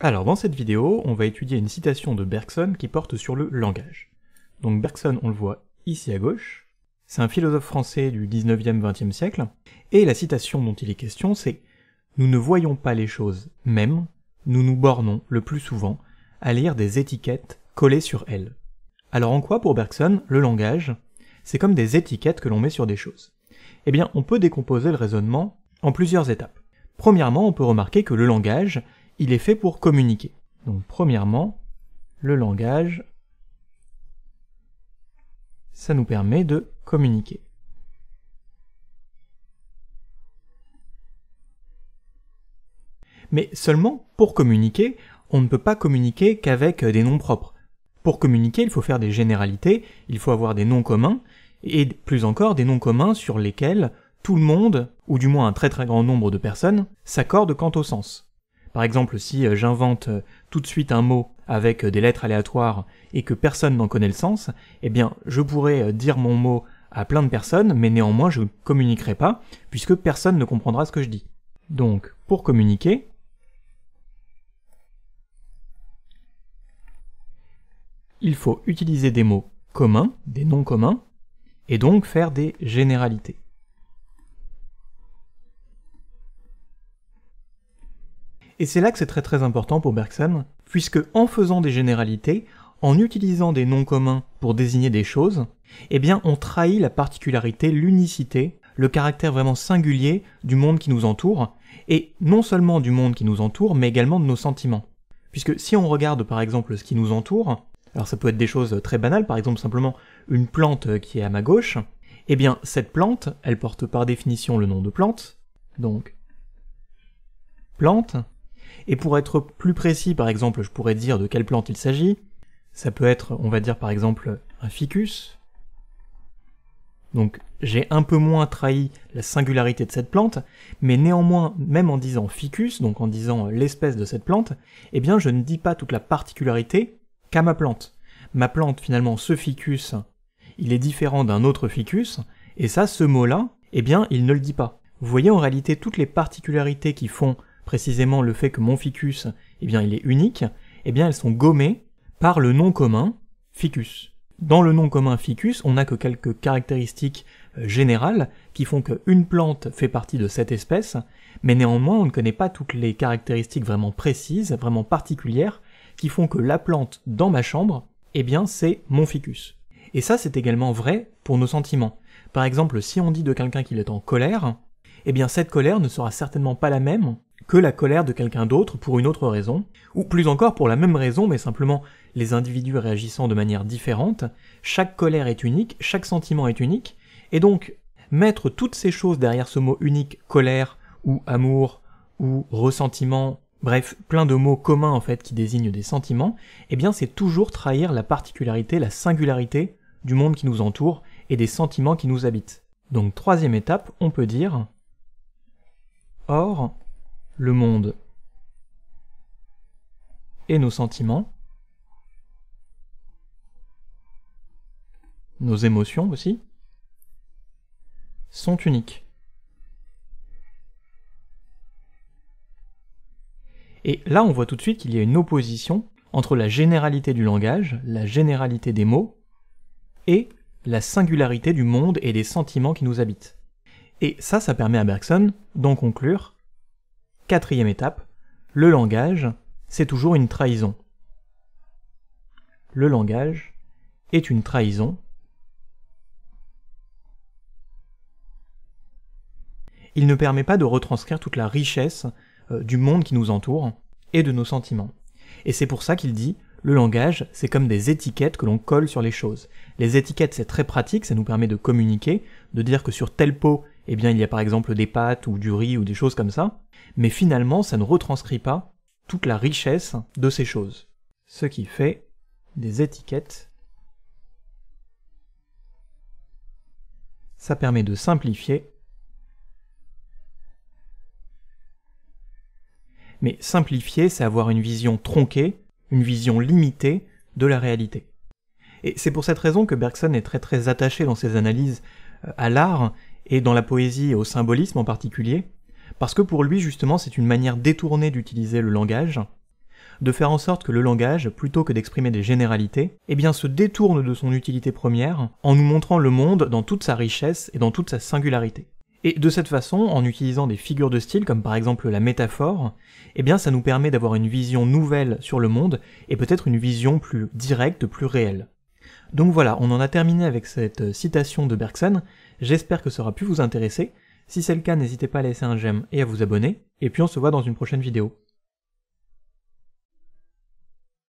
Alors dans cette vidéo, on va étudier une citation de Bergson qui porte sur le langage. Donc Bergson, on le voit ici à gauche, c'est un philosophe français du 19e, 20e siècle, et la citation dont il est question, c'est « Nous ne voyons pas les choses mêmes, nous nous bornons, le plus souvent, à lire des étiquettes collées sur elles. » Alors en quoi, pour Bergson, le langage, c'est comme des étiquettes que l'on met sur des choses Eh bien, on peut décomposer le raisonnement en plusieurs étapes. Premièrement, on peut remarquer que le langage il est fait pour communiquer. Donc premièrement, le langage, ça nous permet de communiquer. Mais seulement pour communiquer, on ne peut pas communiquer qu'avec euh, des noms propres. Pour communiquer, il faut faire des généralités, il faut avoir des noms communs, et plus encore des noms communs sur lesquels tout le monde, ou du moins un très très grand nombre de personnes, s'accordent quant au sens. Par exemple, si euh, j'invente euh, tout de suite un mot avec euh, des lettres aléatoires et que personne n'en connaît le sens, eh bien, je pourrais dire mon mot à plein de personnes, mais néanmoins je ne communiquerai pas, puisque personne ne comprendra ce que je dis. Donc, pour communiquer, il faut utiliser des mots communs, des noms communs, et donc faire des généralités. Et c'est là que c'est très très important pour Bergson, puisque en faisant des généralités, en utilisant des noms communs pour désigner des choses, eh bien on trahit la particularité, l'unicité, le caractère vraiment singulier du monde qui nous entoure, et non seulement du monde qui nous entoure, mais également de nos sentiments. Puisque si on regarde par exemple ce qui nous entoure, alors ça peut être des choses très banales, par exemple simplement une plante qui est à ma gauche, eh bien cette plante, elle porte par définition le nom de plante, donc plante, et pour être plus précis, par exemple, je pourrais dire de quelle plante il s'agit. Ça peut être, on va dire par exemple, un ficus. Donc j'ai un peu moins trahi la singularité de cette plante, mais néanmoins, même en disant ficus, donc en disant l'espèce de cette plante, eh bien je ne dis pas toute la particularité qu'à ma plante. Ma plante, finalement, ce ficus, il est différent d'un autre ficus, et ça, ce mot-là, eh bien, il ne le dit pas. Vous voyez en réalité toutes les particularités qui font précisément le fait que mon ficus, eh bien, il est unique, eh bien, elles sont gommées par le nom commun ficus. Dans le nom commun ficus, on n'a que quelques caractéristiques euh, générales qui font qu'une plante fait partie de cette espèce, mais néanmoins on ne connaît pas toutes les caractéristiques vraiment précises, vraiment particulières, qui font que la plante dans ma chambre, eh bien c'est mon ficus. Et ça c'est également vrai pour nos sentiments. Par exemple, si on dit de quelqu'un qu'il est en colère, eh bien cette colère ne sera certainement pas la même que la colère de quelqu'un d'autre pour une autre raison, ou plus encore pour la même raison, mais simplement les individus réagissant de manière différente, chaque colère est unique, chaque sentiment est unique, et donc mettre toutes ces choses derrière ce mot unique colère ou amour ou ressentiment, bref, plein de mots communs en fait qui désignent des sentiments, eh bien c'est toujours trahir la particularité, la singularité du monde qui nous entoure et des sentiments qui nous habitent. Donc troisième étape, on peut dire Or, le monde et nos sentiments, nos émotions aussi, sont uniques. Et là, on voit tout de suite qu'il y a une opposition entre la généralité du langage, la généralité des mots, et la singularité du monde et des sentiments qui nous habitent. Et ça, ça permet à Bergson d'en conclure Quatrième étape, le langage, c'est toujours une trahison. Le langage est une trahison. Il ne permet pas de retranscrire toute la richesse euh, du monde qui nous entoure et de nos sentiments. Et c'est pour ça qu'il dit le langage, c'est comme des étiquettes que l'on colle sur les choses. Les étiquettes, c'est très pratique, ça nous permet de communiquer, de dire que sur tel pot eh bien il y a par exemple des pâtes ou du riz ou des choses comme ça, mais finalement ça ne retranscrit pas toute la richesse de ces choses. Ce qui fait des étiquettes. Ça permet de simplifier. Mais simplifier, c'est avoir une vision tronquée, une vision limitée de la réalité. Et c'est pour cette raison que Bergson est très très attaché dans ses analyses euh, à l'art et dans la poésie et au symbolisme en particulier, parce que pour lui justement c'est une manière détournée d'utiliser le langage, de faire en sorte que le langage, plutôt que d'exprimer des généralités, eh bien se détourne de son utilité première en nous montrant le monde dans toute sa richesse et dans toute sa singularité. Et de cette façon, en utilisant des figures de style comme par exemple la métaphore, eh bien ça nous permet d'avoir une vision nouvelle sur le monde et peut-être une vision plus directe, plus réelle. Donc voilà, on en a terminé avec cette euh, citation de Bergson, j'espère que ça aura pu vous intéresser, si c'est le cas n'hésitez pas à laisser un j'aime et à vous abonner, et puis on se voit dans une prochaine vidéo.